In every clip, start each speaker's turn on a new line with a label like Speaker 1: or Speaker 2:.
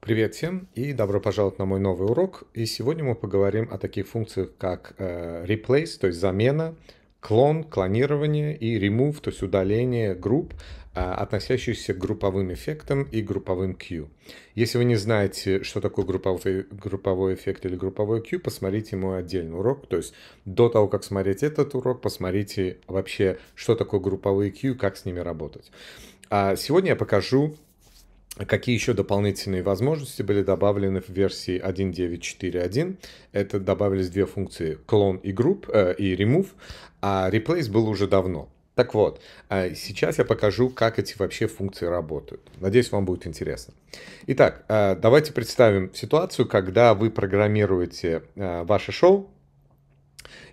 Speaker 1: Привет всем и добро пожаловать на мой новый урок. И сегодня мы поговорим о таких функциях, как э, replace, то есть замена, клон, клонирование и remove, то есть удаление групп, э, относящихся к групповым эффектам и групповым Q. Если вы не знаете, что такое групповой, групповой эффект или групповой Q, посмотрите мой отдельный урок. То есть до того, как смотреть этот урок, посмотрите вообще, что такое групповые Q, как с ними работать. А сегодня я покажу Какие еще дополнительные возможности были добавлены в версии 1.9.4.1? Это добавились две функции clone и group э, и remove, а replace был уже давно. Так вот, э, сейчас я покажу, как эти вообще функции работают. Надеюсь, вам будет интересно. Итак, э, давайте представим ситуацию, когда вы программируете э, ваше шоу,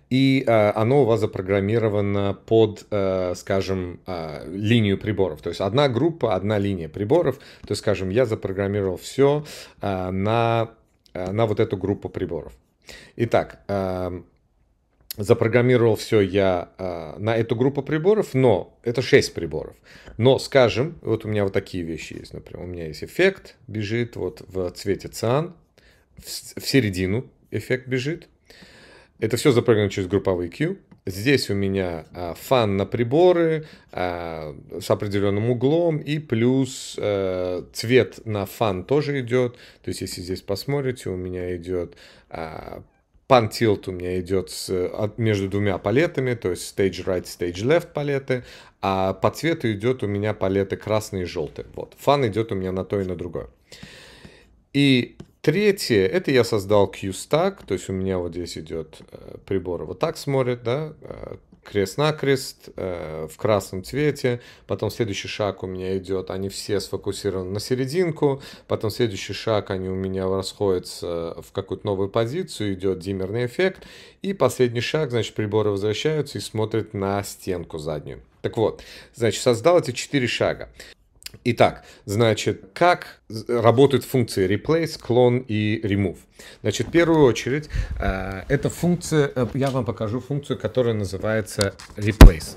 Speaker 1: и э, оно у вас запрограммировано под, э, скажем, э, линию приборов. То есть одна группа, одна линия приборов. То есть, скажем, я запрограммировал все э, на, э, на вот эту группу приборов. Итак, э, запрограммировал все я э, на эту группу приборов, но это 6 приборов. Но, скажем, вот у меня вот такие вещи есть, например, у меня есть эффект бежит вот в цвете циан, в, в середину эффект бежит, это все запрыгнуто через групповые Q. Здесь у меня а, фан на приборы а, с определенным углом и плюс а, цвет на фан тоже идет. То есть, если здесь посмотрите, у меня идет а, Пантилт у меня идет с, от, а, между двумя палетами, то есть Stage Right, Stage Left палеты, а по цвету идет у меня палеты красные и желтые. Вот. Фан идет у меня на то и на другое. И Третье, это я создал Q-Stack, то есть у меня вот здесь идет э, прибор вот так смотрит, да, крест-накрест э, э, в красном цвете, потом следующий шаг у меня идет, они все сфокусированы на серединку, потом следующий шаг, они у меня расходятся в какую-то новую позицию, идет диммерный эффект, и последний шаг, значит, приборы возвращаются и смотрят на стенку заднюю. Так вот, значит, создал эти четыре шага. Итак, значит, как работают функции replace, clone и remove. Значит, в первую очередь, э, эта функция, э, я вам покажу функцию, которая называется replace.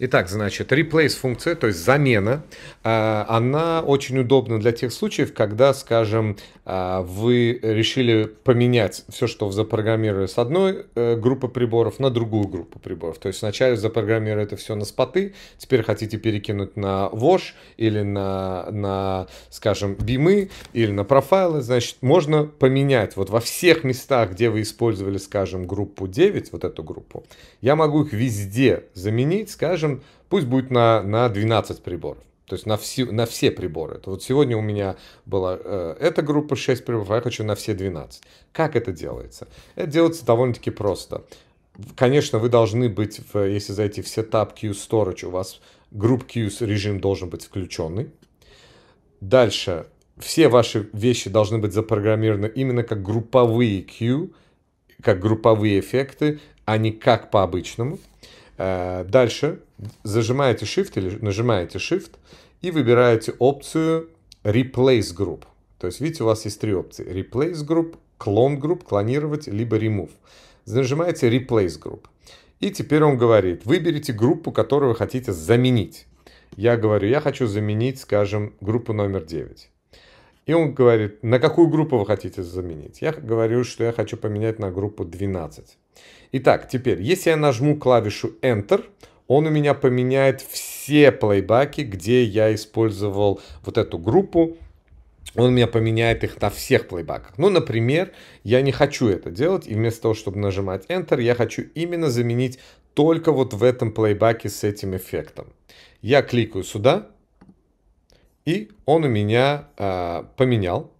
Speaker 1: Итак, значит, replace функция, то есть замена, э, она очень удобна для тех случаев, когда, скажем, э, вы решили поменять все, что вы запрограммировали с одной э, группы приборов на другую группу приборов. То есть сначала запрограммировали это все на споты, теперь хотите перекинуть на Wash или на, на скажем, бимы или на профайлы, значит, можно поменять. Вот во всех местах, где вы использовали, скажем, группу 9, вот эту группу, я могу их везде заменить, скажем, пусть будет на, на 12 приборов. То есть на все, на все приборы. То вот сегодня у меня была э, эта группа 6 приборов, а я хочу на все 12. Как это делается? Это делается довольно-таки просто. Конечно, вы должны быть, в, если зайти в Setup Queue Storage, у вас групп Queues режим должен быть включенный. Дальше все ваши вещи должны быть запрограммированы именно как групповые Q, как групповые эффекты, а не как по-обычному. Э, дальше зажимаете Shift или нажимаете Shift и выбираете опцию Replace Group. То есть, видите, у вас есть три опции. Replace Group, Clone Group, клонировать, либо Remove. Нажимаете Replace Group. И теперь он говорит, выберите группу, которую вы хотите заменить. Я говорю, я хочу заменить, скажем, группу номер 9. И он говорит, на какую группу вы хотите заменить? Я говорю, что я хочу поменять на группу 12. Итак, теперь, если я нажму клавишу Enter, он у меня поменяет все плейбаки, где я использовал вот эту группу. Он меня поменяет их на всех плейбаках. Ну, например, я не хочу это делать, и вместо того, чтобы нажимать Enter, я хочу именно заменить только вот в этом плейбаке с этим эффектом. Я кликаю сюда, и он у меня э, поменял.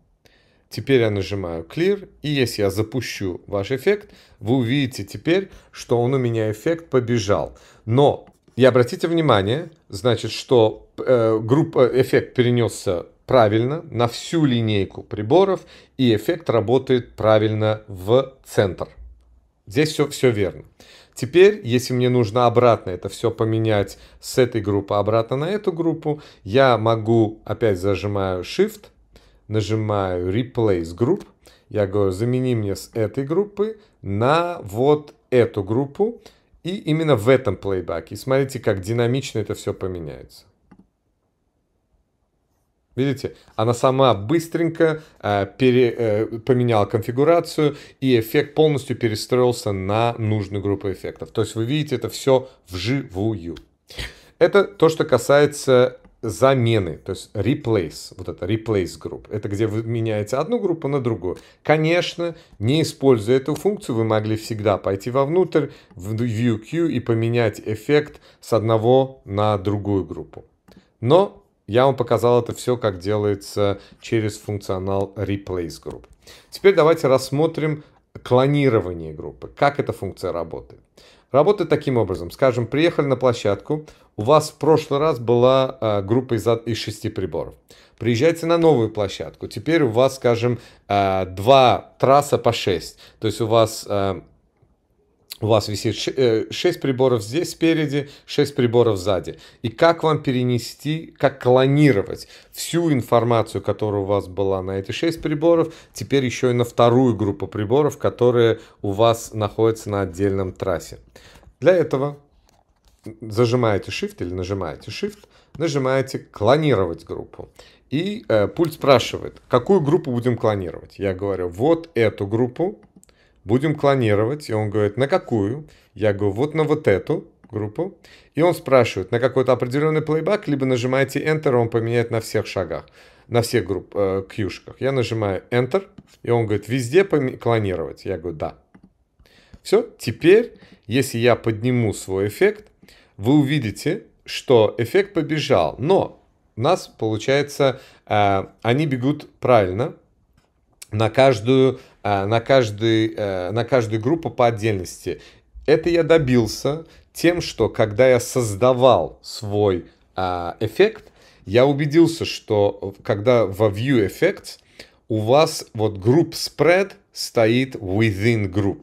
Speaker 1: Теперь я нажимаю Clear, и если я запущу ваш эффект, вы увидите теперь, что он у меня эффект побежал. Но, и обратите внимание, значит, что э, группа, эффект перенесся правильно на всю линейку приборов, и эффект работает правильно в центр. Здесь все, все верно. Теперь, если мне нужно обратно это все поменять с этой группы обратно на эту группу, я могу, опять зажимаю Shift, нажимаю Replace Group, я говорю, замени мне с этой группы на вот эту группу, и именно в этом плейбаке. И смотрите, как динамично это все поменяется. Видите, она сама быстренько э, пере, э, поменяла конфигурацию, и эффект полностью перестроился на нужную группу эффектов. То есть вы видите это все вживую. Это то, что касается замены, то есть replace, вот это replace групп. Это где вы меняете одну группу на другую. Конечно, не используя эту функцию, вы могли всегда пойти вовнутрь, в view queue и поменять эффект с одного на другую группу. Но я вам показал это все, как делается через функционал replace Group. Теперь давайте рассмотрим клонирование группы. Как эта функция работает? Работает таким образом. Скажем, приехали на площадку, у вас в прошлый раз была э, группа из, из шести приборов. Приезжайте на новую площадку. Теперь у вас, скажем, э, два трасса по шесть. То есть у вас э, у вас висит 6 э, приборов здесь спереди, 6 приборов сзади. И как вам перенести, как клонировать всю информацию, которая у вас была на эти 6 приборов, теперь еще и на вторую группу приборов, которые у вас находятся на отдельном трассе. Для этого зажимаете Shift или нажимаете Shift, нажимаете «Клонировать группу». И э, пульт спрашивает, какую группу будем клонировать. Я говорю, вот эту группу, будем клонировать. И он говорит, на какую? Я говорю, вот на вот эту группу. И он спрашивает, на какой-то определенный плейбак, либо нажимаете Enter, он поменяет на всех шагах, на всех групп, э, кьюшках. Я нажимаю Enter, и он говорит, везде клонировать. Я говорю, да. Все, теперь, если я подниму свой эффект, вы увидите, что эффект побежал. Но у нас получается, э, они бегут правильно, на каждую, э, на, каждый, э, на каждую группу по отдельности. Это я добился тем, что когда я создавал свой а, эффект, я убедился, что когда во View Effects у вас вот group spread стоит within group.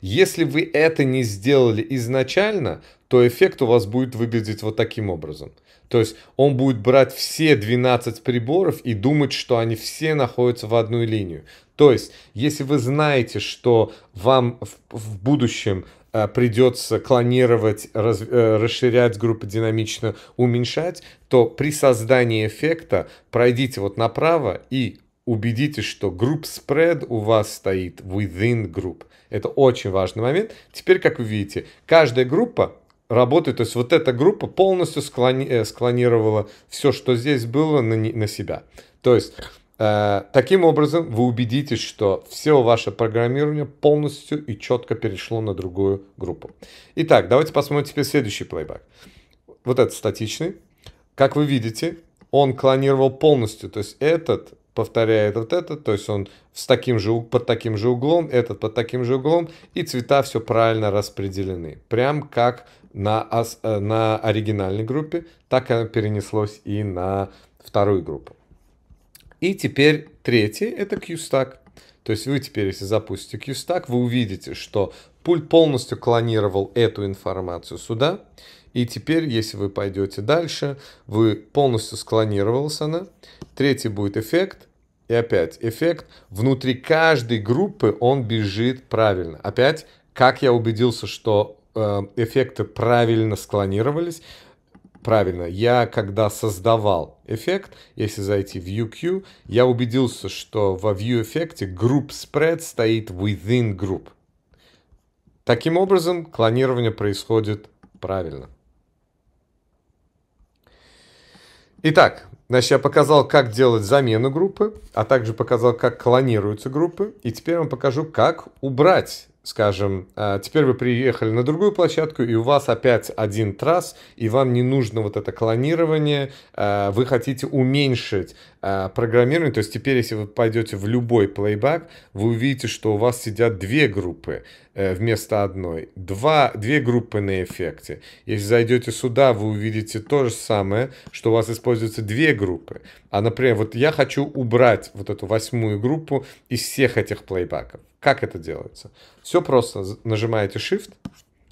Speaker 1: Если вы это не сделали изначально, то эффект у вас будет выглядеть вот таким образом – то есть он будет брать все 12 приборов и думать, что они все находятся в одну линию. То есть, если вы знаете, что вам в, в будущем э, придется клонировать, раз, э, расширять группу динамично, уменьшать, то при создании эффекта пройдите вот направо и убедитесь, что групп spread у вас стоит within group. Это очень важный момент. Теперь, как вы видите, каждая группа работы. То есть вот эта группа полностью склони, э, склонировала все, что здесь было, на, на себя. То есть э, таким образом вы убедитесь, что все ваше программирование полностью и четко перешло на другую группу. Итак, давайте посмотрим теперь следующий плейбэк. Вот этот статичный. Как вы видите, он клонировал полностью. То есть этот повторяет вот это, то есть он с таким же, под таким же углом, этот под таким же углом, и цвета все правильно распределены. Прям как на, э, на оригинальной группе, так и перенеслось и на вторую группу. И теперь третий – это QStack, То есть вы теперь, если запустите QStack, вы увидите, что пульт полностью клонировал эту информацию сюда. И теперь, если вы пойдете дальше, вы полностью склонировался она. Третий будет эффект. И опять эффект. Внутри каждой группы он бежит правильно. Опять, как я убедился, что э, эффекты правильно склонировались. Правильно, я когда создавал эффект, если зайти в UQ, я убедился, что во view эффекте group spread стоит within group. Таким образом, клонирование происходит правильно. Итак, Значит, я показал, как делать замену группы, а также показал, как клонируются группы. И теперь я вам покажу, как убрать скажем, «А, теперь вы приехали на другую площадку, и у вас опять один трасс, и вам не нужно вот это клонирование, а, вы хотите уменьшить а, программирование, то есть теперь, если вы пойдете в любой плейбэк, вы увидите, что у вас сидят две группы э, вместо одной, два, две группы на эффекте. Если зайдете сюда, вы увидите то же самое, что у вас используются две группы. А, например, вот я хочу убрать вот эту восьмую группу из всех этих плейбаков. Как это делается? Все просто. Нажимаете Shift,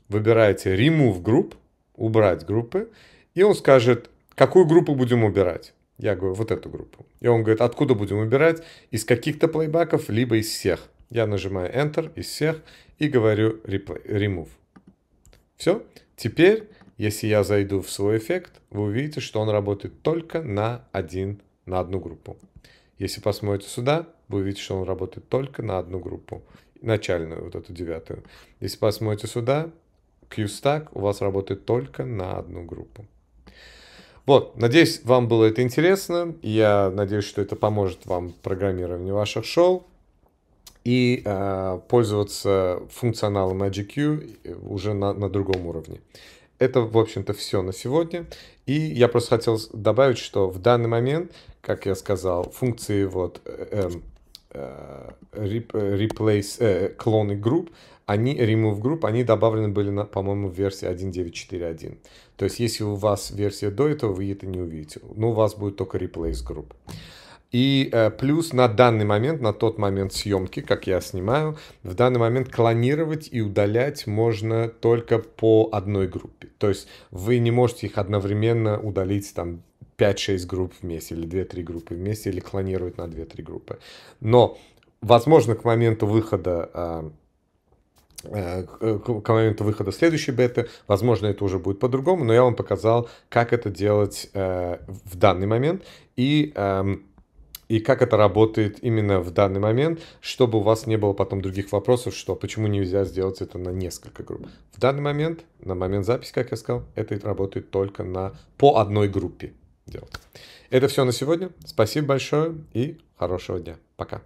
Speaker 1: выбираете Remove Group, убрать группы, и он скажет, какую группу будем убирать. Я говорю, вот эту группу. И он говорит, откуда будем убирать? Из каких-то плейбаков, либо из всех. Я нажимаю Enter, из всех, и говорю replay, Remove. Все. Теперь, если я зайду в свой эффект, вы увидите, что он работает только на один, на одну группу. Если посмотрите сюда, вы увидите, что он работает только на одну группу, начальную, вот эту девятую. Если посмотрите сюда, Stack у вас работает только на одну группу. Вот, надеюсь, вам было это интересно. Я надеюсь, что это поможет вам в программировании ваших шоу. И э, пользоваться функционалом IGQ э, уже на, на другом уровне. Это, в общем-то, все на сегодня. И я просто хотел добавить, что в данный момент, как я сказал, функции вот... Э, э Э, replace, э, клоны групп, они, remove group, они добавлены были, на по-моему, в версии 1.9.4.1. То есть, если у вас версия до этого, вы это не увидите. Но у вас будет только replace group. И э, плюс на данный момент, на тот момент съемки, как я снимаю, в данный момент клонировать и удалять можно только по одной группе. То есть вы не можете их одновременно удалить там 5-6 групп вместе, или 2-3 группы вместе, или клонировать на 2-3 группы. Но, возможно, к моменту выхода а, а, к моменту выхода следующей беты, возможно, это уже будет по-другому, но я вам показал, как это делать э, в данный момент и, эм, и как это работает именно в данный момент, чтобы у вас не было потом других вопросов, что почему нельзя сделать это на несколько групп. В данный момент, на момент записи, как я сказал, это работает только на, по одной группе делать. Это все на сегодня. Спасибо большое и хорошего дня. Пока.